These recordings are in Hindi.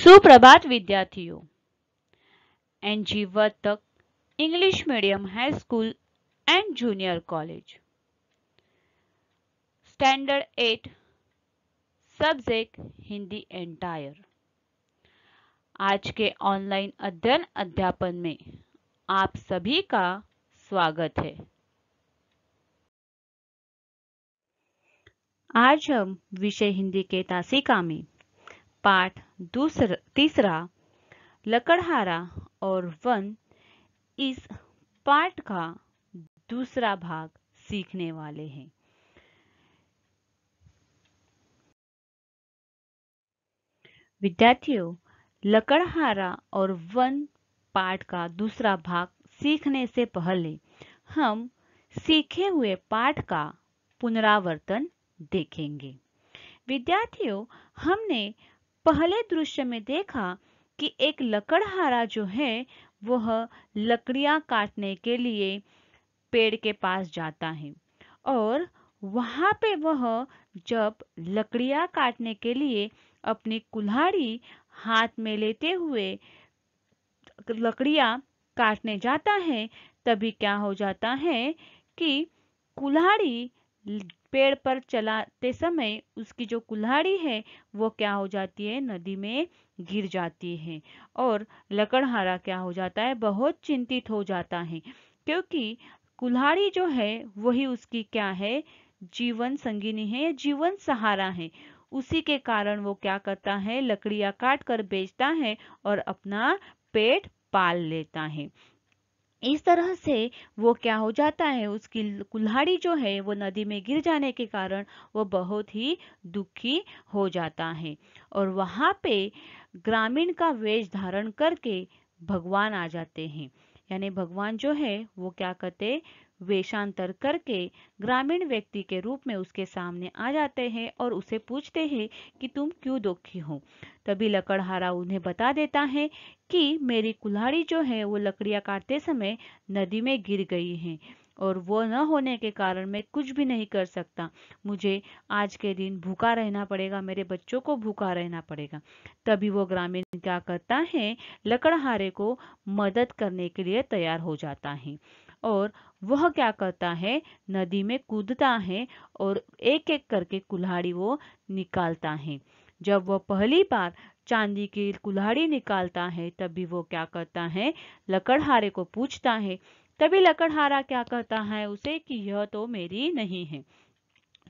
सुप्रभात विद्यार्थियों NG Vartak English medium high school and junior college standard eight subject Hindi entire आज के ऑनलाइन अध्ययन अध्यापन में आप सभी का स्वागत है आज हम विषय हिंदी के तासिका में पाठ दूसरा तीसरा लकड़हारा और वन इस पाठ का दूसरा भाग सीखने वाले हैं विद्यार्थियों लकड़हारा और वन पाठ का दूसरा भाग सीखने से पहले हम सीखे हुए पाठ का पुनरावर्तन देखेंगे विद्यार्थियों हमने पहले दृश्य में देखा कि एक लकड़हारा जो है वह लकड़ियां काटने के लिए पेड़ के पास जाता है और वहां पे वह जब लकड़ियां काटने के लिए अपनी कुल्हाड़ी हाथ में लेते हुए लकड़ियां काटने जाता है तभी क्या हो जाता है कि कुल्हाड़ी पेड़ पर चलाते समय उसकी जो कुल्हाड़ी है वो क्या हो जाती है नदी में गिर जाती है और लकड़हारा क्या हो जाता है बहुत चिंतित हो जाता है क्योंकि कुल्हाड़ी जो है वही उसकी क्या है जीवन संगिनी है या जीवन सहारा है उसी के कारण वो क्या करता है लकड़ियां काट कर बेचता है और अपना पेट पाल लेता है इस तरह से वो क्या हो जाता है उसकी कुल्हाड़ी जो है वो नदी में गिर जाने के कारण वो बहुत ही दुखी हो जाता है और वहां पे ग्रामीण का वेश धारण करके भगवान आ जाते हैं यानी भगवान जो है वो क्या कहते वेशांतर करके ग्रामीण व्यक्ति के रूप में उसके सामने आ जाते हैं और उसे पूछते हैं कि तुम क्यों दुखी हो तभी लकड़हारा उन्हें बता देता है कि मेरी कुल्हाड़ी जो है वो लकड़ियाँ काटते समय नदी में गिर गई है और वो न होने के कारण मैं कुछ भी नहीं कर सकता मुझे आज के दिन भूखा रहना पड़ेगा मेरे बच्चों को भूखा रहना पड़ेगा तभी वो ग्रामीण क्या करता है लकड़हारे को मदद करने के लिए तैयार हो जाता है और वह क्या करता है नदी में कूदता है और एक एक करके कुल्हाड़ी वो निकालता है जब वह पहली बार चांदी की कुल्हाड़ी निकालता है तभी वो क्या करता है लकड़हारे को पूछता है तभी लकड़हारा क्या कहता है उसे कि यह तो मेरी नहीं है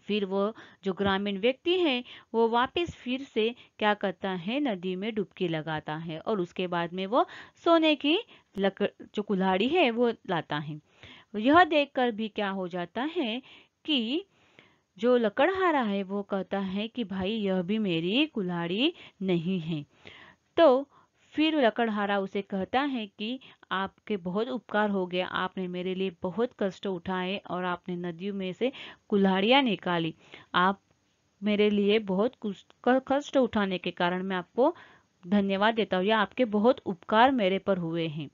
फिर वो जो ग्रामीण व्यक्ति है वो वापस फिर से क्या करता है नदी में डुबकी लगाता है और उसके बाद में वो सोने की लकड़ जो कुल्हाड़ी है वो लाता है यह देखकर भी क्या हो जाता है कि जो लकड़हारा है वो कहता है कि भाई यह भी मेरी कुल्हाड़ी नहीं है तो फिर लकड़हारा उसे कहता है कि आपके बहुत उपकार हो गया आपने मेरे लिए बहुत कष्ट उठाए और आपने नदियों में से कुल्हाड़ियाँ निकाली आप मेरे लिए बहुत कष्ट उठाने के कारण मैं आपको धन्यवाद देता हूँ या आपके बहुत उपकार मेरे पर हुए हैं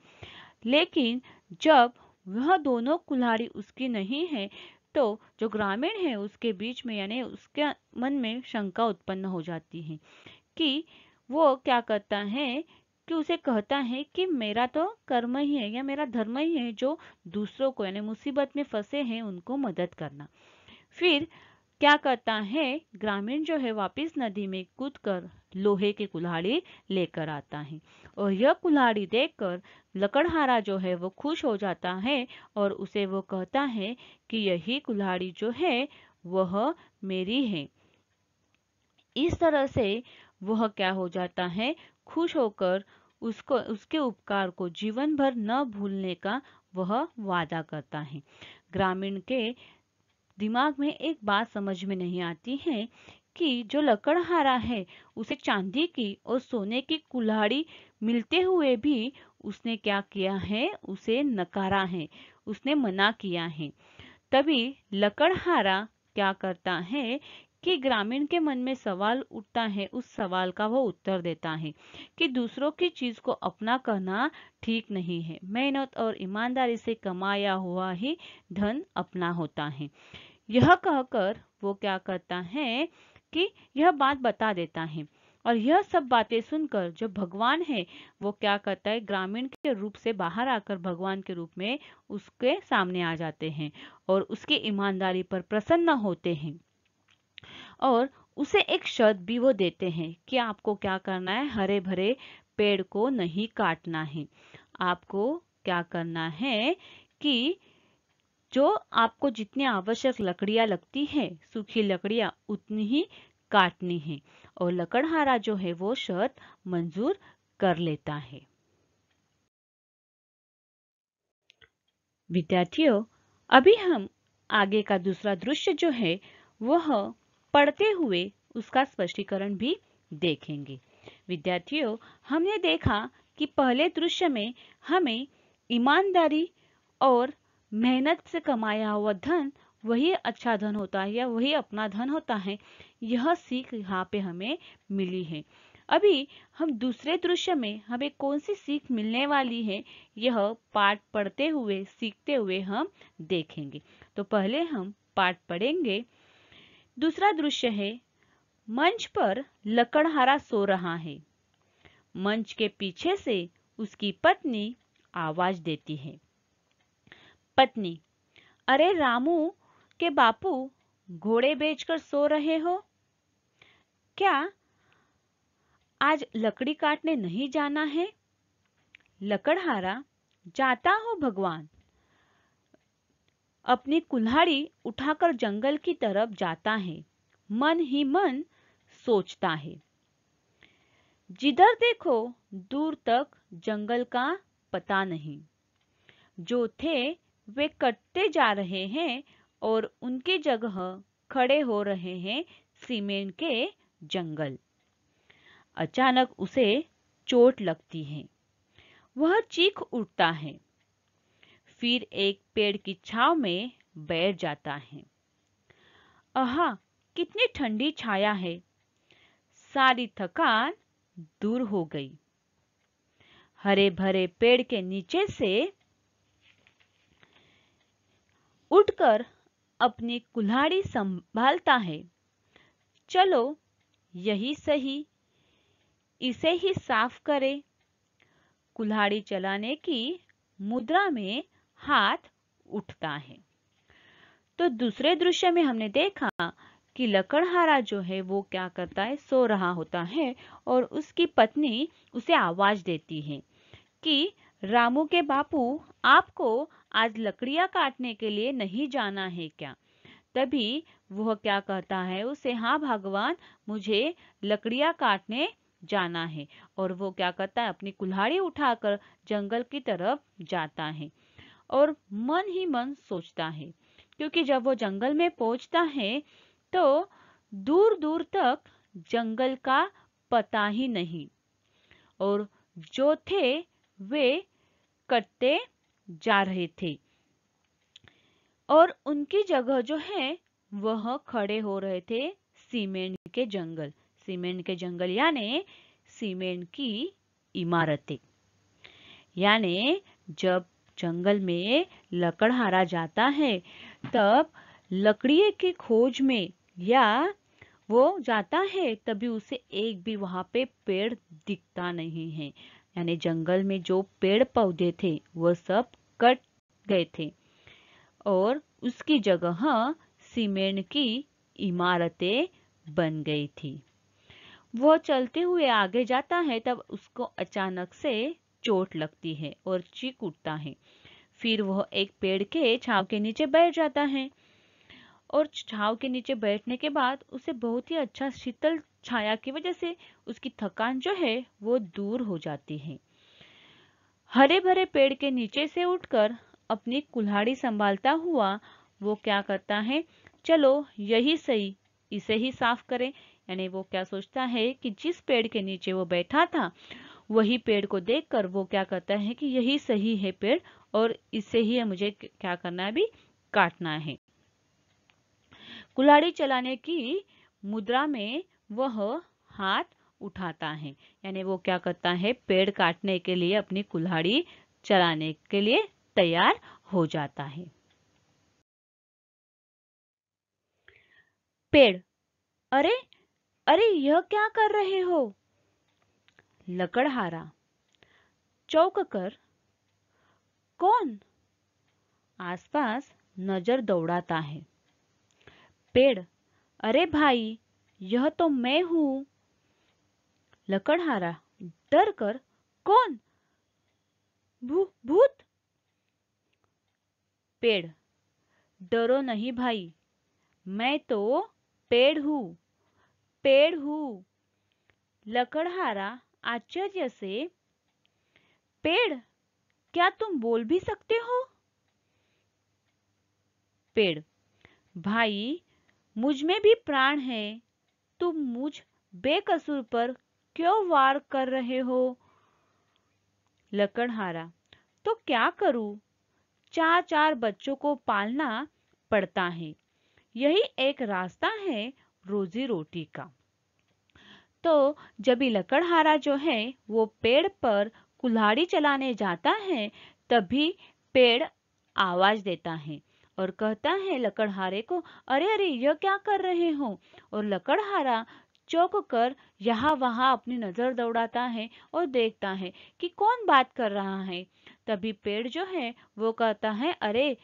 लेकिन जब वह दोनों कुल्हाड़ी उसकी नहीं है तो जो ग्रामीण है उसके बीच में यानी उसके मन में शंका उत्पन्न हो जाती है कि वो क्या करता है कि उसे कहता है कि मेरा तो कर्म ही है या मेरा धर्म ही है जो दूसरों को यानी मुसीबत में फंसे हैं उनको मदद करना फिर क्या करता है ग्रामीण जो है वापस नदी में कूदकर लोहे के कुल्हाड़ी लेकर आता है और यह कुल्हाड़ी देखकर लकड़हारा जो है वो खुश हो जाता है और उसे वो कहता है कि यही कुल्हाड़ी जो है वह मेरी है इस तरह से वह क्या हो जाता है खुश होकर उसको उसके उपकार को जीवन भर न भूलने का वह वादा करता है ग्रामीण के दिमाग में एक बात समझ में नहीं आती है कि जो लकड़हारा है उसे चांदी की और सोने की कुल्हाड़ी मिलते हुए भी उसने क्या किया है उसे नकारा है उसने मना किया है तभी लकड़हारा क्या करता है कि ग्रामीण के मन में सवाल उठता है उस सवाल का वो उत्तर देता है कि दूसरों की चीज़ को अपना कहना ठीक नहीं है मेहनत और ईमानदारी से कमाया हुआ ही धन अपना होता है यह कहकर वो क्या करता है कि यह बात बता देता है और यह सब बातें सुनकर जो भगवान है वो क्या करता है ग्रामीण के रूप से बाहर आकर भगवान के रूप में उसके सामने आ जाते हैं और उसकी ईमानदारी पर प्रसन्न होते हैं और उसे एक शर्त भी वो देते हैं कि आपको क्या करना है हरे भरे पेड़ को नहीं काटना है आपको क्या करना है कि जो आपको जितनी आवश्यक लकड़ियां लगती हैं सूखी लकड़ियां उतनी ही काटनी है और लकड़हारा जो है वो शर्त मंजूर कर लेता है विद्यार्थियों अभी हम आगे का दूसरा दृश्य जो है वह पढ़ते हुए उसका स्पष्टीकरण भी देखेंगे विद्यार्थियों हमने देखा कि पहले दृश्य में हमें ईमानदारी और मेहनत से कमाया हुआ धन वही अच्छा धन होता है या वही अपना धन होता है यह सीख यहाँ पे हमें मिली है अभी हम दूसरे दृश्य में हमें कौन सी सीख मिलने वाली है यह पाठ पढ़ते हुए सीखते हुए हम देखेंगे तो पहले हम पाठ पढ़ेंगे दूसरा दृश्य है मंच पर लकड़हारा सो रहा है मंच के पीछे से उसकी पत्नी आवाज देती है पत्नी अरे रामू के बापू घोड़े बेचकर सो रहे हो क्या आज लकड़ी काटने नहीं जाना है लकड़हारा जाता हो भगवान अपनी कुल्हाड़ी उठाकर जंगल की तरफ जाता है मन ही मन सोचता है जिधर देखो दूर तक जंगल का पता नहीं जो थे वे कटते जा रहे हैं और उनकी जगह खड़े हो रहे हैं सीमेंट के जंगल अचानक उसे चोट लगती है वह चीख उठता है फिर एक पेड़ की छाव में बैठ जाता है आहा कितनी ठंडी छाया है सारी थकान दूर हो गई हरे भरे पेड़ के नीचे से उठकर अपनी कुल्हाड़ी संभालता है चलो यही सही इसे ही साफ करें कुल्हाड़ी चलाने की मुद्रा में हाथ उठता है तो दूसरे दृश्य में हमने देखा कि लकड़हारा जो है वो क्या करता है सो रहा होता है और उसकी पत्नी उसे आवाज देती है कि रामू के बापू आपको आज लकड़िया काटने के लिए नहीं जाना है क्या तभी वह क्या कहता है उसे हाँ भगवान मुझे लकड़िया काटने जाना है और वो क्या करता है अपनी कुल्हाड़ी उठाकर जंगल की तरफ जाता है और मन ही मन सोचता है क्योंकि जब वो जंगल में पहुंचता है तो दूर दूर तक जंगल का पता ही नहीं और जो थे वे कटते जा रहे थे और उनकी जगह जो है वह खड़े हो रहे थे सीमेंट के जंगल सीमेंट के जंगल यानी सीमेंट की इमारतें यानी जब जंगल में लकड़हारा जाता है तब लकड़ी की खोज में या वो जाता है तभी उसे एक भी वहां पे पेड़ दिखता नहीं है यानी जंगल में जो पेड़ पौधे थे वो सब कट गए थे और उसकी जगह सीमेंट की इमारतें बन गई थी वो चलते हुए आगे जाता है तब उसको अचानक से चोट लगती है और चीख उठता है फिर वह एक पेड़ के छाव के नीचे बैठ जाता है और छाव के नीचे बैठने के बाद उसे बहुत ही अच्छा शीतल छाया की वजह से उसकी थकान जो है वो दूर हो जाती है हरे भरे पेड़ के नीचे से उठकर अपनी कुल्हाड़ी संभालता हुआ वो क्या करता है चलो यही सही इसे ही साफ करें यानी वो क्या सोचता है कि जिस पेड़ के नीचे वो बैठा था वही पेड़ को देखकर वो क्या करता है कि यही सही है पेड़ और इससे ही मुझे क्या करना है अभी काटना है कुल्हाड़ी चलाने की मुद्रा में वह हाथ उठाता है यानी वो क्या करता है पेड़ काटने के लिए अपनी कुल्हाड़ी चलाने के लिए तैयार हो जाता है पेड़ अरे अरे यह क्या कर रहे हो लकड़हारा चौक कर कौन आसपास नजर दौड़ाता है पेड़ अरे भाई यह तो मैं हूं लकड़हारा डर कर कौन भू, भूत पेड़ डरो नहीं भाई मैं तो पेड़ हूं पेड़ हूं लकड़हारा आश्चर्य से पेड़ क्या तुम बोल भी सकते हो पेड़ भाई मुझ में भी प्राण है तुम मुझ बेकसूर पर क्यों वार कर रहे हो लकड़हारा तो क्या करूं चार चार बच्चों को पालना पड़ता है यही एक रास्ता है रोजी रोटी का तो जब लकड़हारा जो है वो पेड़ पर कुल्हाड़ी चलाने जाता है तभी पेड़ आवाज देता है और कहता है लकड़हारे को अरे अरे यह क्या कर रहे हो और लकड़हारा चौक कर यहाँ वहाँ अपनी नजर दौड़ाता है और देखता है कि कौन बात कर रहा है तभी पेड़ जो है वो कहता है अरे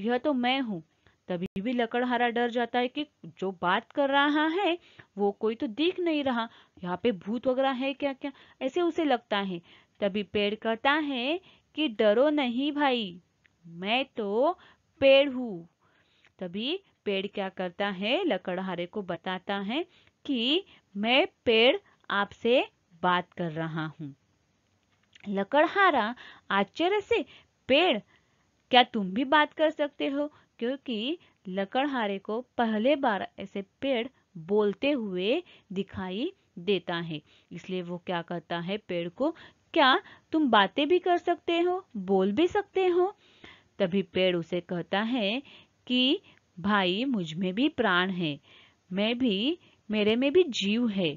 यह तो मैं हूँ तभी भी लकड़हारा डर जाता है कि जो बात कर रहा है वो कोई तो दिख नहीं रहा यहाँ पे भूत वगैरह है क्या क्या ऐसे उसे लगता है तभी पेड़ कहता है कि डरो नहीं भाई मैं तो पेड़ हूँ तभी पेड़ क्या करता है लकड़हारे को बताता है कि मैं पेड़ आपसे बात कर रहा हूँ लकड़हारा आश्चर्य से पेड़ क्या तुम भी बात कर सकते हो क्योंकि लकड़हारे को पहले बार ऐसे पेड़ बोलते हुए दिखाई देता है इसलिए वो क्या कहता है पेड़ को क्या तुम बातें भी कर सकते हो बोल भी सकते हो तभी पेड़ उसे कहता है कि भाई मुझ में भी प्राण है मैं भी मेरे में भी जीव है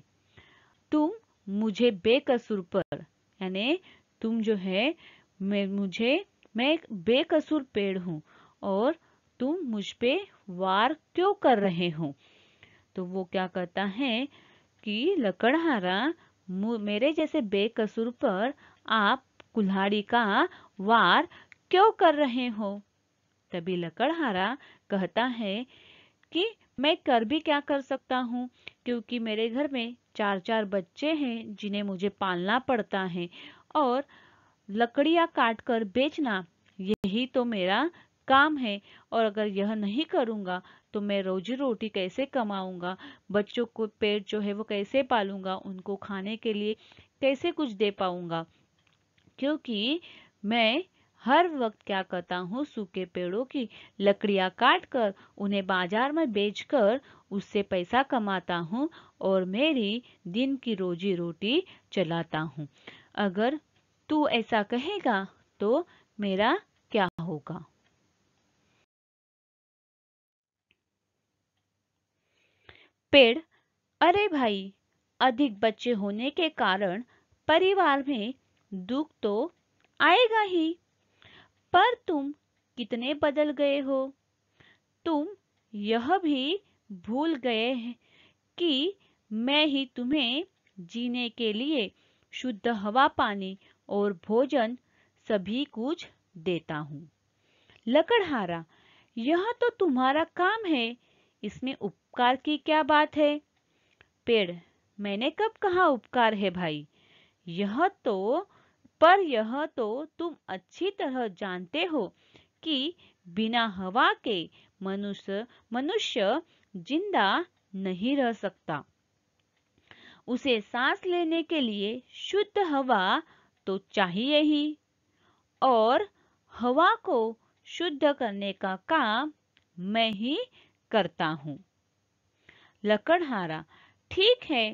तुम मुझे बेकसूर पर यानी तुम जो है मैं मुझे मैं एक बेकसूर पेड़ हूँ और तुम मुझ पे वार क्यों कर रहे हो तो वो क्या कहता है कि लकड़हारा मेरे जैसे बेकसूर पर आप कुल्हाड़ी का वार क्यों कर रहे हो तभी लकड़हारा कहता है कि मैं कर भी क्या कर सकता हूँ क्योंकि मेरे घर में चार चार बच्चे हैं जिन्हें मुझे पालना पड़ता है और लकड़ियाँ काट कर बेचना यही तो मेरा काम है और अगर यह नहीं करूंगा तो मैं रोजी रोटी कैसे कमाऊंगा बच्चों को पेट जो है वो कैसे पालूंगा उनको खाने के लिए कैसे कुछ दे पाऊंगा क्योंकि मैं हर वक्त क्या करता हूँ सूखे पेड़ों की लकड़ियाँ काट कर उन्हें बाजार में बेचकर उससे पैसा कमाता हूँ और मेरी दिन की रोजी रोटी चलाता हूँ अगर तू ऐसा कहेगा तो मेरा क्या होगा पेड़ अरे भाई अधिक बच्चे होने के कारण परिवार में दुख तो आएगा ही पर तुम कितने बदल गए हो तुम यह भी भूल गए हैं कि मैं ही तुम्हें जीने के लिए शुद्ध हवा पानी और भोजन सभी कुछ देता हूँ लकड़हारा यह तो तुम्हारा काम है इसमें उप उपकार की क्या बात है पेड़ मैंने कब कहा उपकार है भाई यह तो पर यह तो तुम अच्छी तरह जानते हो कि बिना हवा के मनुष्य मनुष्य जिंदा नहीं रह सकता उसे सांस लेने के लिए शुद्ध हवा तो चाहिए ही और हवा को शुद्ध करने का काम मैं ही करता हूँ लकड़हारा ठीक है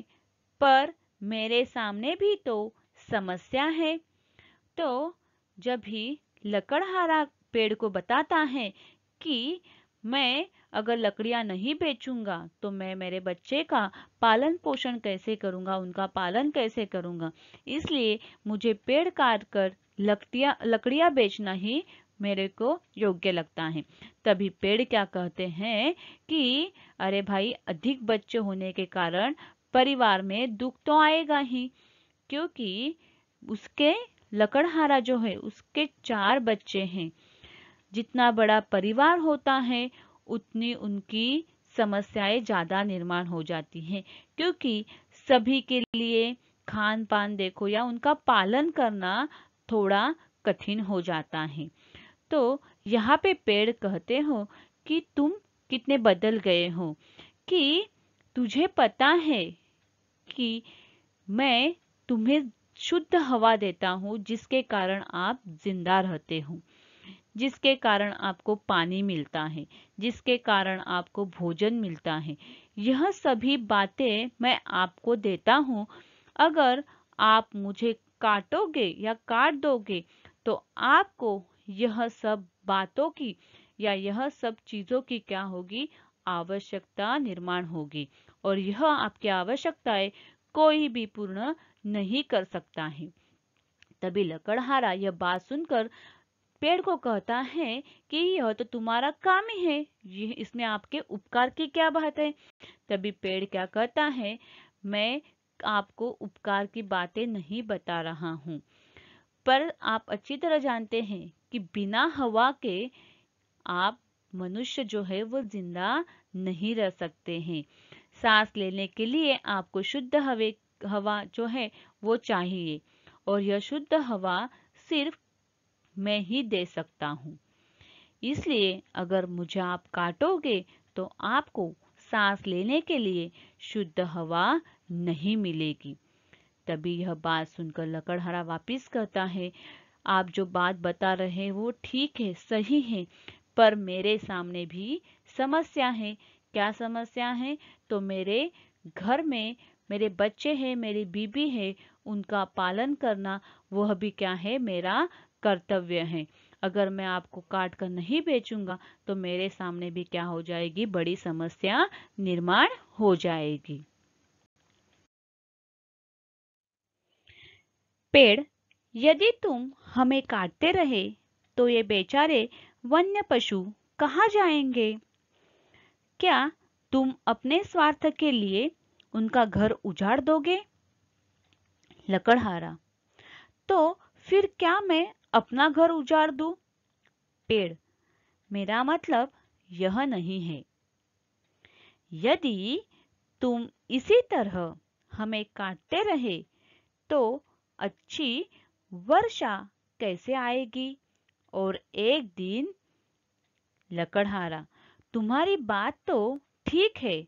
पर मेरे सामने भी तो समस्या है तो जब ही लकड़हारा पेड़ को बताता है कि मैं अगर लकड़ियाँ नहीं बेचूंगा तो मैं मेरे बच्चे का पालन पोषण कैसे करूंगा उनका पालन कैसे करूंगा इसलिए मुझे पेड़ काट कर लकड़िया लकड़ियाँ बेचना ही मेरे को योग्य लगता है तभी पेड़ क्या कहते हैं कि अरे भाई अधिक बच्चे होने के कारण परिवार में दुख तो आएगा ही क्योंकि उसके लकड़हारा जो है उसके चार बच्चे हैं जितना बड़ा परिवार होता है उतनी उनकी समस्याएं ज़्यादा निर्माण हो जाती हैं क्योंकि सभी के लिए खान पान देखो या उनका पालन करना थोड़ा कठिन हो जाता है तो यहाँ पे पेड़ कहते हो कि तुम कितने बदल गए हो कि तुझे पता है कि मैं तुम्हें शुद्ध हवा देता हूँ जिसके कारण आप जिंदा रहते हो जिसके कारण आपको पानी मिलता है जिसके कारण आपको भोजन मिलता है यह सभी बातें मैं आपको देता हूँ अगर आप मुझे काटोगे या काट दोगे तो आपको यह सब बातों की या यह सब चीज़ों की क्या होगी आवश्यकता निर्माण होगी और यह आपकी आवश्यकताएं कोई भी पूर्ण नहीं कर सकता है तभी लकड़हारा यह बात सुनकर पेड़ को कहता है कि यह तो तुम्हारा काम ही है ये इसमें आपके उपकार की क्या बात है तभी पेड़ क्या कहता है मैं आपको उपकार की बातें नहीं बता रहा हूँ पर आप अच्छी तरह जानते हैं कि बिना हवा के आप मनुष्य जो है वो जिंदा नहीं रह सकते हैं सांस लेने के लिए आपको शुद्ध हवे हवा जो है वो चाहिए और यह शुद्ध हवा सिर्फ मैं ही दे सकता हूँ इसलिए अगर मुझे आप काटोगे तो आपको सांस लेने के लिए शुद्ध हवा नहीं मिलेगी तभी यह बात सुनकर लकड़हरा वापस कहता है आप जो बात बता रहे हैं वो ठीक है सही है पर मेरे सामने भी समस्या है क्या समस्या है तो मेरे घर में मेरे बच्चे हैं मेरी बीबी है उनका पालन करना वह भी क्या है मेरा कर्तव्य है अगर मैं आपको काट कर नहीं बेचूंगा तो मेरे सामने भी क्या हो जाएगी बड़ी समस्या निर्माण हो जाएगी पेड़ यदि तुम हमें काटते रहे तो ये बेचारे वन्य पशु कहाँ जाएंगे क्या तुम अपने स्वार्थ के लिए उनका घर उजाड़ दोगे लकड़हारा तो फिर क्या मैं अपना घर उजाड़ दू पेड़ मेरा मतलब यह नहीं है यदि तुम इसी तरह हमें काटते रहे तो अच्छी वर्षा कैसे आएगी और एक दिन लकड़हारा तुम्हारी बात तो ठीक है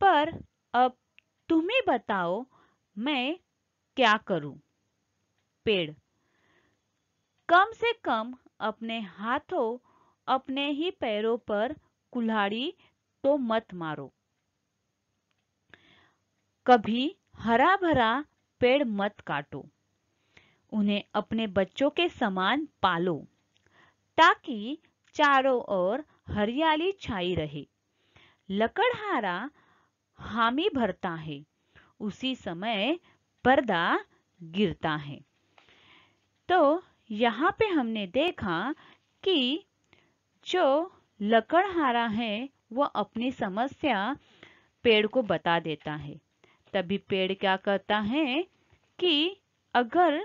पर अब तुम ही बताओ मैं क्या करूं पेड़ कम से कम अपने हाथों अपने ही पैरों पर कुल्हाड़ी तो मत मारो कभी हरा भरा पेड़ मत काटो उन्हें अपने बच्चों के समान पालो ताकि चारों ओर हरियाली छाई रहे लकड़हारा हामी भरता है उसी समय पर्दा गिरता है तो यहाँ पे हमने देखा कि जो लकड़हारा है वह अपनी समस्या पेड़ को बता देता है तभी पेड़ क्या करता है कि अगर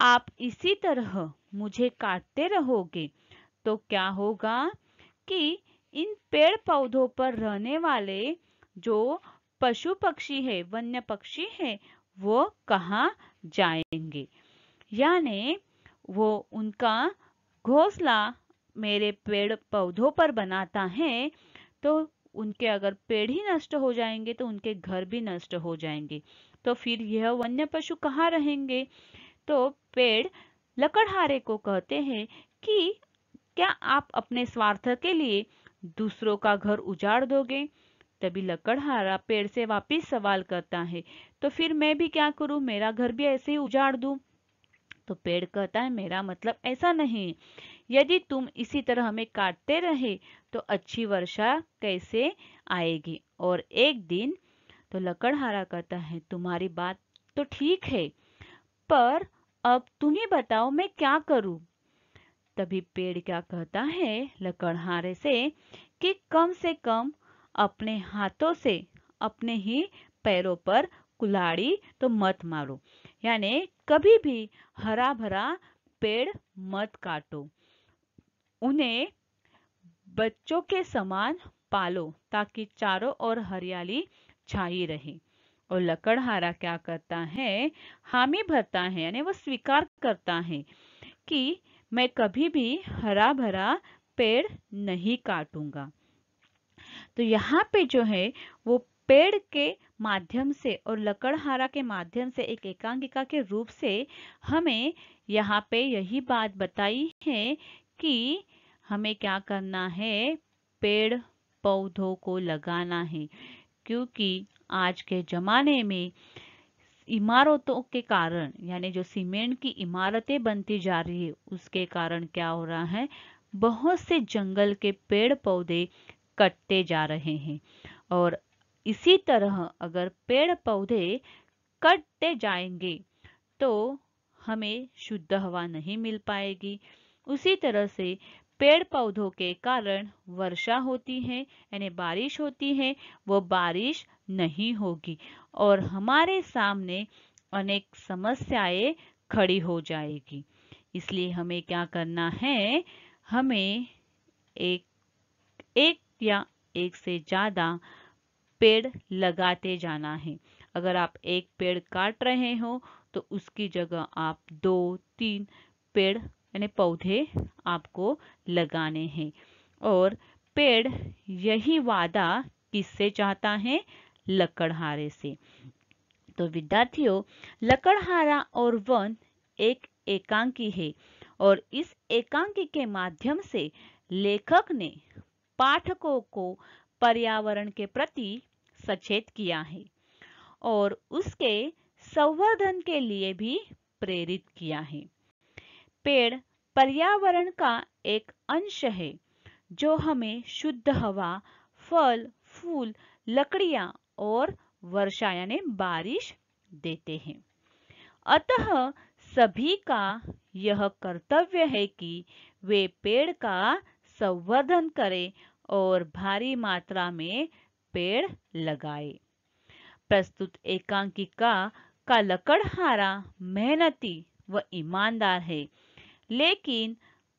आप इसी तरह मुझे काटते रहोगे तो क्या होगा कि इन पेड़ पौधों पर रहने वाले जो पशु पक्षी है वन्य पक्षी है वो कहाँ जाएंगे यानी वो उनका घोंसला मेरे पेड़ पौधों पर बनाता है तो उनके अगर पेड़ ही नष्ट हो जाएंगे तो उनके घर भी नष्ट हो जाएंगे तो फिर यह वन्य पशु कहाँ रहेंगे तो पेड़ लकड़हारे को कहते हैं कि क्या आप अपने स्वार्थ के लिए दूसरों का घर उजाड़ दोगे तभी लकड़हारा पेड़ से वापिस सवाल करता है तो फिर मैं भी क्या करूं मेरा घर भी ऐसे ही उजाड़ दूं तो पेड़ कहता है मेरा मतलब ऐसा नहीं यदि तुम इसी तरह हमें काटते रहे तो अच्छी वर्षा कैसे आएगी और एक दिन तो लकड़हारा कहता है तुम्हारी बात तो ठीक है पर अब तुम ही बताओ मैं क्या करूं तभी पेड़ क्या कहता है लकड़हारे से कि कम से कम अपने हाथों से अपने ही पैरों पर कुल्हाड़ी तो मत मारो यानी कभी भी हरा भरा पेड़ मत काटो उन्हें बच्चों के समान पालो ताकि चारों ओर हरियाली छाई रहे और लकड़हारा क्या करता है हामी भरता है यानी वो स्वीकार करता है कि मैं कभी भी हरा भरा पेड़ नहीं काटूंगा तो यहाँ पे जो है वो पेड़ के माध्यम से और लकड़हारा के माध्यम से एक एकांकिका के रूप से हमें यहाँ पे यही बात बताई है कि हमें क्या करना है पेड़ पौधों को लगाना है क्योंकि आज के ज़माने में इमारतों के कारण यानी जो सीमेंट की इमारतें बनती जा रही है उसके कारण क्या हो रहा है बहुत से जंगल के पेड़ पौधे कटते जा रहे हैं और इसी तरह अगर पेड़ पौधे कटते जाएंगे तो हमें शुद्ध हवा नहीं मिल पाएगी उसी तरह से पेड़ पौधों के कारण वर्षा होती है यानी बारिश होती है वो बारिश नहीं होगी और हमारे सामने अनेक समस्याएं खड़ी हो जाएगी इसलिए हमें क्या करना है हमें एक एक या एक से ज़्यादा पेड़ लगाते जाना है अगर आप एक पेड़ काट रहे हो तो उसकी जगह आप दो तीन पेड़ यानी पौधे आपको लगाने हैं और पेड़ यही वादा किससे चाहता है लकड़हारे से तो विद्यार्थियों लकड़हारा और वन एक एकांकी है और इस एकांकी के माध्यम से लेखक ने पाठकों को पर्यावरण के प्रति सचेत किया है और उसके संवर्धन के लिए भी प्रेरित किया है पेड़ पर्यावरण का एक अंश है जो हमें शुद्ध हवा फल फूल लकड़ियां और वर्षा यानी बारिश देते हैं अतः सभी का यह कर्तव्य है कि वे पेड़ का संवर्धन करें और भारी मात्रा में पेड़ लगाए प्रस्तुत एकांकिका का लकड़हारा मेहनती व ईमानदार है लेकिन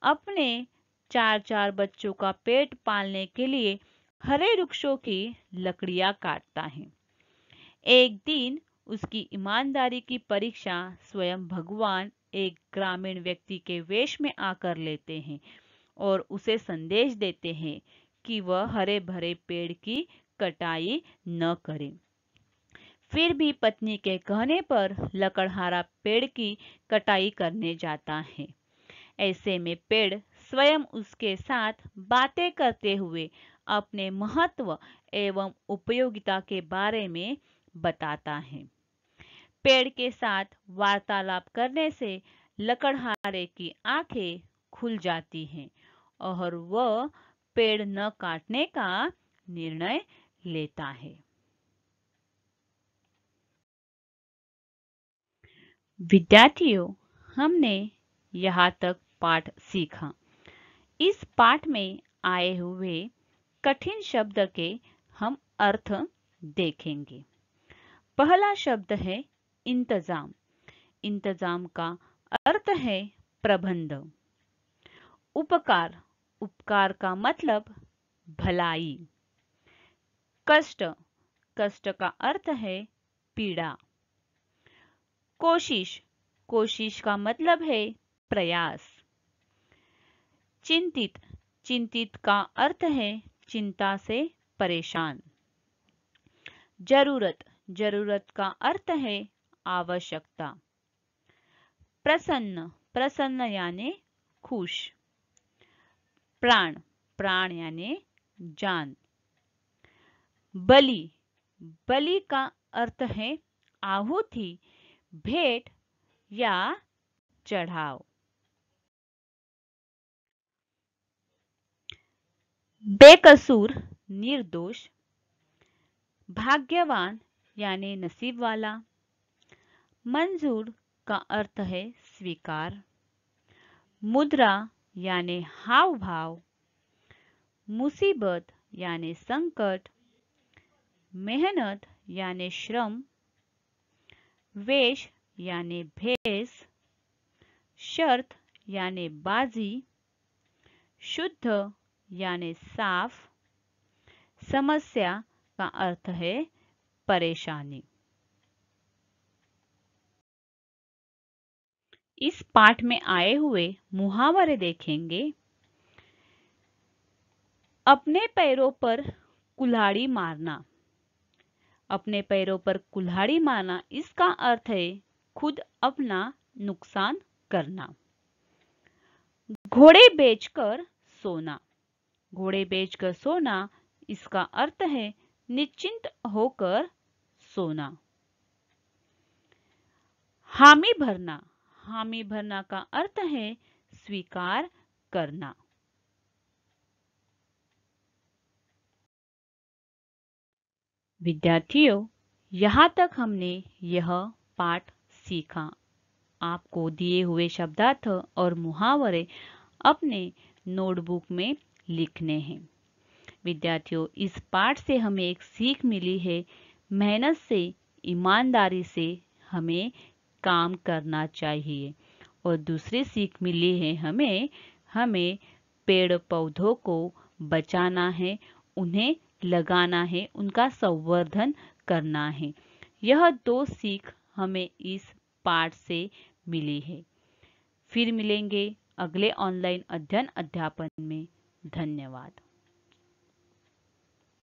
अपने चार चार बच्चों का पेट पालने के लिए हरे वृक्षों की लकड़ियां काटता है एक दिन उसकी ईमानदारी की परीक्षा स्वयं भगवान एक ग्रामीण व्यक्ति के वेश में आकर लेते हैं और उसे संदेश देते हैं कि वह हरे भरे पेड़ की कटाई न करे फिर भी पत्नी के कहने पर लकड़हारा पेड़ की कटाई करने जाता है ऐसे में पेड़ स्वयं उसके साथ बातें करते हुए अपने महत्व एवं उपयोगिता के बारे में बताता है पेड़ के साथ वार्तालाप करने से लकड़हारे की आंखें खुल जाती हैं और वह पेड़ न काटने का निर्णय लेता है विद्यार्थियों हमने यहाँ तक पाठ सीखा इस पाठ में आए हुए कठिन शब्द के हम अर्थ देखेंगे पहला शब्द है इंतजाम इंतजाम का अर्थ है प्रबंध उपकार उपकार का मतलब भलाई कष्ट कष्ट का अर्थ है पीड़ा कोशिश कोशिश का मतलब है प्रयास चिंतित चिंतित का अर्थ है चिंता से परेशान जरूरत जरूरत का अर्थ है आवश्यकता प्रसन्न प्रसन्न यानी खुश प्राण प्राण यानी जान बलि बलि का अर्थ है आहुति भेंट या चढ़ाव बेकसूर निर्दोष भाग्यवान यानी नसीब वाला मंजूर का अर्थ है स्वीकार मुद्रा यानी हाव भाव मुसीबत यानी संकट मेहनत यानी श्रम वेश यानी भेष शर्त यानी बाजी शुद्ध यानी साफ समस्या का अर्थ है परेशानी इस पाठ में आए हुए मुहावरे देखेंगे अपने पैरों पर कुल्हाड़ी मारना अपने पैरों पर कुल्हाड़ी मारना इसका अर्थ है खुद अपना नुकसान करना घोड़े बेचकर सोना घोड़े बेचकर सोना इसका अर्थ है निश्चिंत होकर सोना हामी भरना हामी भरना का अर्थ है स्वीकार करना विद्यार्थियों यहाँ तक हमने यह पाठ सीखा आपको दिए हुए शब्दार्थ और मुहावरे अपने नोटबुक में लिखने हैं विद्यार्थियों इस पाठ से हमें एक सीख मिली है मेहनत से ईमानदारी से हमें काम करना चाहिए और दूसरी सीख मिली है हमें हमें पेड़ पौधों को बचाना है उन्हें लगाना है उनका संवर्धन करना है यह दो सीख हमें इस पाठ से मिली है फिर मिलेंगे अगले ऑनलाइन अध्ययन अध्यापन में धन्यवाद